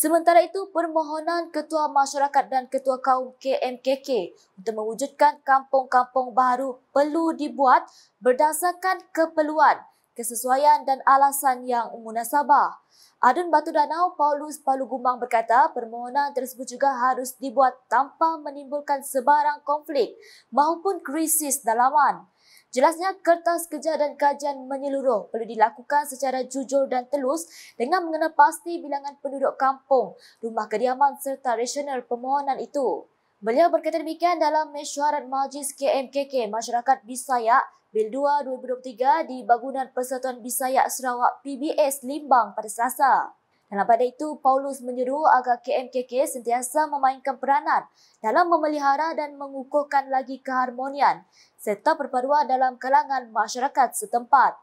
Sementara itu, permohonan Ketua Masyarakat dan Ketua Kaum KMKK untuk mewujudkan kampung-kampung baru perlu dibuat berdasarkan keperluan kesesuaian dan alasan yang munasabah. Adun Batu Danau Paulus Palugumbang berkata permohonan tersebut juga harus dibuat tanpa menimbulkan sebarang konflik maupun krisis dalaman. Jelasnya kertas kerja dan kajian menyeluruh perlu dilakukan secara jujur dan telus dengan mengenal pasti bilangan penduduk kampung, rumah kediaman serta rasional permohonan itu. Beliau berkata demikian dalam mesyuarat Majlis KMKK Masyarakat Bisaya Bil 2 2023 di Bangunan Persatuan Bisaya Sarawak PBS Limbang pada Selasa. Dalam pada itu, Paulus menyeru agar KMKK sentiasa memainkan peranan dalam memelihara dan mengukuhkan lagi keharmonian serta perpaduan dalam kalangan masyarakat setempat.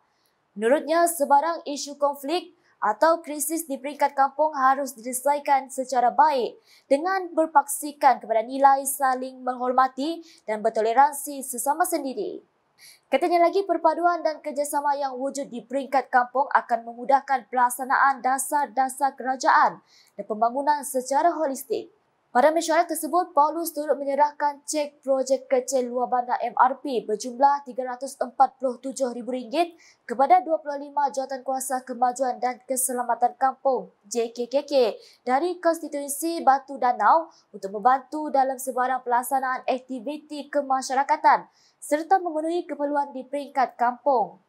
Menurutnya, sebarang isu konflik atau krisis di peringkat kampung harus diselesaikan secara baik dengan berpaksikan kepada nilai saling menghormati dan bertoleransi sesama sendiri. Katanya lagi perpaduan dan kerjasama yang wujud di peringkat kampung akan memudahkan pelaksanaan dasar-dasar kerajaan dan pembangunan secara holistik. Pada mesyuarat tersebut, Paulus turut menyerahkan cek projek kecil luar bandar MRP berjumlah RM347,000 kepada 25 jawatan kuasa kemajuan dan keselamatan kampung JKKK dari Konstitusi Batu Danau untuk membantu dalam sebarang pelaksanaan aktiviti kemasyarakatan serta memenuhi keperluan di peringkat kampung.